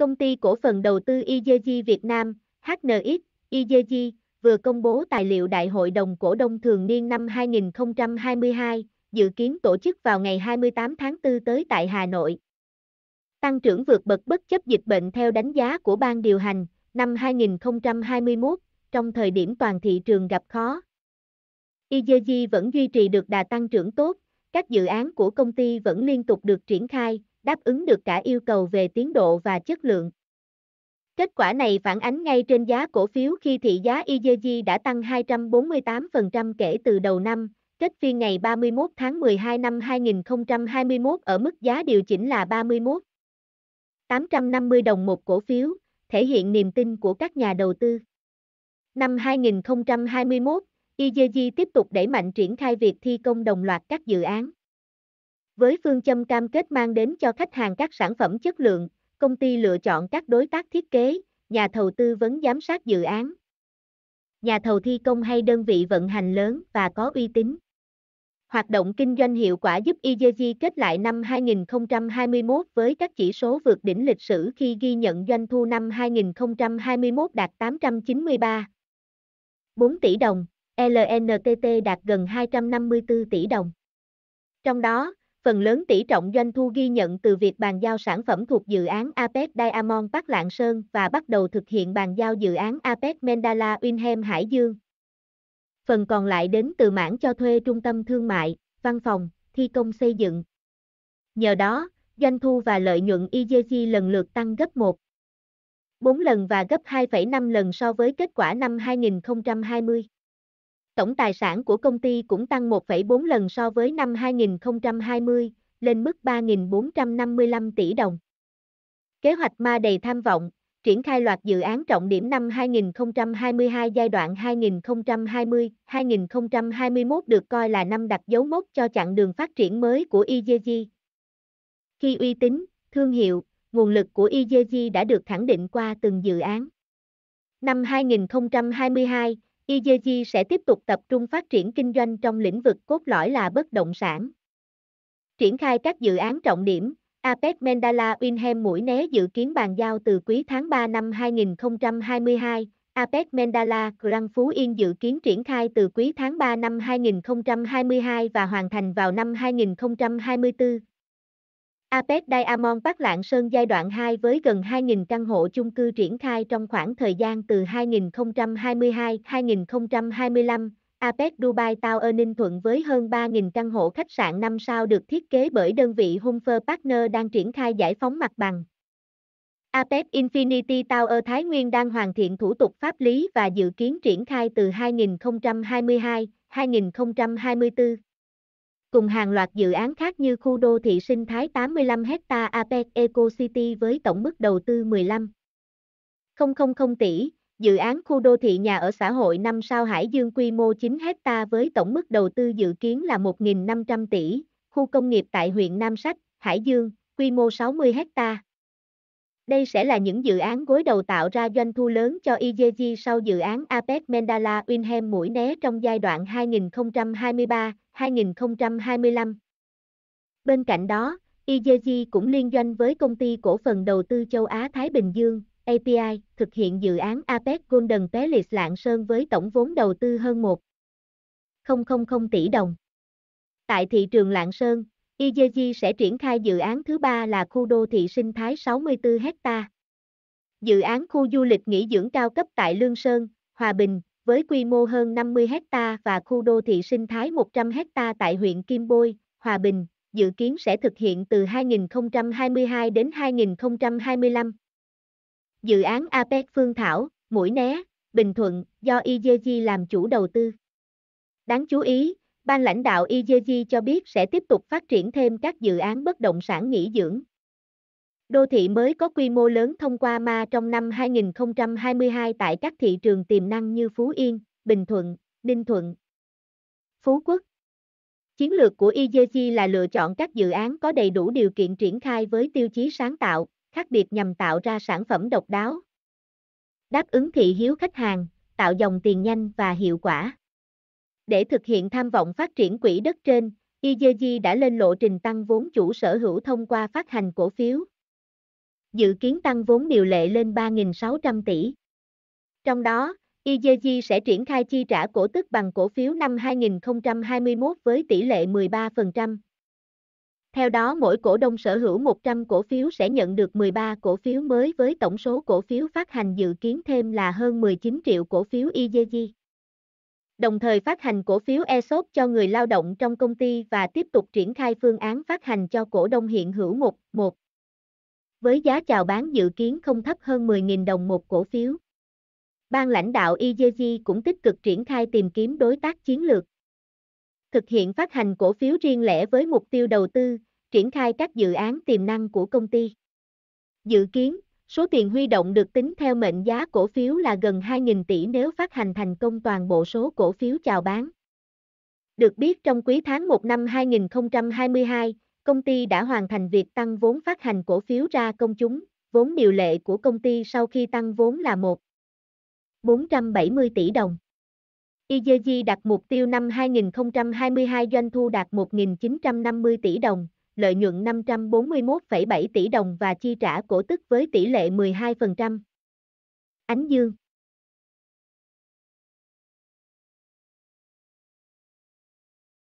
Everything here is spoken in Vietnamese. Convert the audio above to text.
Công ty cổ phần đầu tư IGG Việt Nam, HNX, IGG, vừa công bố tài liệu Đại hội đồng cổ đông thường niên năm 2022, dự kiến tổ chức vào ngày 28 tháng 4 tới tại Hà Nội. Tăng trưởng vượt bậc bất chấp dịch bệnh theo đánh giá của Ban điều hành, năm 2021, trong thời điểm toàn thị trường gặp khó. IGG vẫn duy trì được đà tăng trưởng tốt, các dự án của công ty vẫn liên tục được triển khai, đáp ứng được cả yêu cầu về tiến độ và chất lượng. Kết quả này phản ánh ngay trên giá cổ phiếu khi thị giá IGG đã tăng 248% kể từ đầu năm, kết phiên ngày 31 tháng 12 năm 2021 ở mức giá điều chỉnh là 31. 850 đồng một cổ phiếu, thể hiện niềm tin của các nhà đầu tư. Năm 2021, IGG tiếp tục đẩy mạnh triển khai việc thi công đồng loạt các dự án. Với phương châm cam kết mang đến cho khách hàng các sản phẩm chất lượng, công ty lựa chọn các đối tác thiết kế, nhà thầu tư vấn giám sát dự án, nhà thầu thi công hay đơn vị vận hành lớn và có uy tín. Hoạt động kinh doanh hiệu quả giúp IGG kết lại năm 2021 với các chỉ số vượt đỉnh lịch sử khi ghi nhận doanh thu năm 2021 đạt 893 4 tỷ đồng, LNTT đạt gần 254 tỷ đồng. Trong đó, phần lớn tỷ trọng doanh thu ghi nhận từ việc bàn giao sản phẩm thuộc dự án APEC Diamond Bắc Lạng Sơn và bắt đầu thực hiện bàn giao dự án APEC Mendala Winham Hải Dương. Phần còn lại đến từ mảng cho thuê trung tâm thương mại, văn phòng, thi công xây dựng. Nhờ đó, doanh thu và lợi nhuận IGG e lần lượt tăng gấp 1, 4 lần và gấp 2,5 lần so với kết quả năm 2020 tổng tài sản của công ty cũng tăng 1,4 lần so với năm 2020, lên mức 3.455 tỷ đồng. Kế hoạch Ma đầy tham vọng, triển khai loạt dự án trọng điểm năm 2022 giai đoạn 2020-2021 được coi là năm đặt dấu mốc cho chặng đường phát triển mới của IGG. E Khi uy tín, thương hiệu, nguồn lực của IGG e đã được khẳng định qua từng dự án. Năm 2022, IGG sẽ tiếp tục tập trung phát triển kinh doanh trong lĩnh vực cốt lõi là bất động sản. Triển khai các dự án trọng điểm, APEC Mandala Winham Mũi Né dự kiến bàn giao từ quý tháng 3 năm 2022, APEC Mandala Grand Phú Yên dự kiến triển khai từ quý tháng 3 năm 2022 và hoàn thành vào năm 2024. Apex Diamond Park Lạng Sơn giai đoạn 2 với gần 2.000 căn hộ chung cư triển khai trong khoảng thời gian từ 2022-2025, Apex Dubai Tower Ninh Thuận với hơn 3.000 căn hộ khách sạn 5 sao được thiết kế bởi đơn vị Humfer Partner đang triển khai giải phóng mặt bằng. Apex Infinity Tower Thái Nguyên đang hoàn thiện thủ tục pháp lý và dự kiến triển khai từ 2022-2024 cùng hàng loạt dự án khác như khu đô thị sinh thái 85 ha Apex Eco City với tổng mức đầu tư 15 000 tỷ, dự án khu đô thị nhà ở xã hội 5 sao Hải Dương quy mô 9 ha với tổng mức đầu tư dự kiến là 1.500 tỷ, khu công nghiệp tại huyện Nam Sách, Hải Dương, quy mô 60 ha. Đây sẽ là những dự án gối đầu tạo ra doanh thu lớn cho IGG sau dự án Apex Mandala Winham Mũi Né trong giai đoạn 2023 2025. Bên cạnh đó, IJG cũng liên doanh với công ty cổ phần đầu tư châu Á-Thái Bình Dương, API, thực hiện dự án APEC Golden Palace Lạng Sơn với tổng vốn đầu tư hơn 1.000 tỷ đồng. Tại thị trường Lạng Sơn, IJG sẽ triển khai dự án thứ ba là khu đô thị sinh thái 64 hectare. Dự án khu du lịch nghỉ dưỡng cao cấp tại Lương Sơn, Hòa Bình, với quy mô hơn 50 hecta và khu đô thị sinh thái 100 hecta tại huyện Kim Bôi, Hòa Bình, dự kiến sẽ thực hiện từ 2022 đến 2025. Dự án APEC Phương Thảo, Mũi Né, Bình Thuận, do IGG làm chủ đầu tư. Đáng chú ý, ban lãnh đạo IGG cho biết sẽ tiếp tục phát triển thêm các dự án bất động sản nghỉ dưỡng, Đô thị mới có quy mô lớn thông qua ma trong năm 2022 tại các thị trường tiềm năng như Phú Yên, Bình Thuận, Ninh Thuận, Phú Quốc. Chiến lược của IGG là lựa chọn các dự án có đầy đủ điều kiện triển khai với tiêu chí sáng tạo, khác biệt nhằm tạo ra sản phẩm độc đáo. Đáp ứng thị hiếu khách hàng, tạo dòng tiền nhanh và hiệu quả. Để thực hiện tham vọng phát triển quỹ đất trên, IGG đã lên lộ trình tăng vốn chủ sở hữu thông qua phát hành cổ phiếu, dự kiến tăng vốn điều lệ lên 3.600 tỷ. Trong đó, IGG sẽ triển khai chi trả cổ tức bằng cổ phiếu năm 2021 với tỷ lệ 13%. Theo đó mỗi cổ đông sở hữu 100 cổ phiếu sẽ nhận được 13 cổ phiếu mới với tổng số cổ phiếu phát hành dự kiến thêm là hơn 19 triệu cổ phiếu IGG. Đồng thời phát hành cổ phiếu ESOP cho người lao động trong công ty và tiếp tục triển khai phương án phát hành cho cổ đông hiện hữu 1, 1 với giá chào bán dự kiến không thấp hơn 10.000 đồng một cổ phiếu. Ban lãnh đạo IJG cũng tích cực triển khai tìm kiếm đối tác chiến lược. Thực hiện phát hành cổ phiếu riêng lẻ với mục tiêu đầu tư, triển khai các dự án tiềm năng của công ty. Dự kiến, số tiền huy động được tính theo mệnh giá cổ phiếu là gần 2.000 tỷ nếu phát hành thành công toàn bộ số cổ phiếu chào bán. Được biết trong quý tháng 1 năm 2022, công ty đã hoàn thành việc tăng vốn phát hành cổ phiếu ra công chúng, vốn điều lệ của công ty sau khi tăng vốn là 1. 470 tỷ đồng. IGG đặt mục tiêu năm 2022 doanh thu đạt 1.950 tỷ đồng, lợi nhuận 541,7 tỷ đồng và chi trả cổ tức với tỷ lệ 12%. Ánh Dương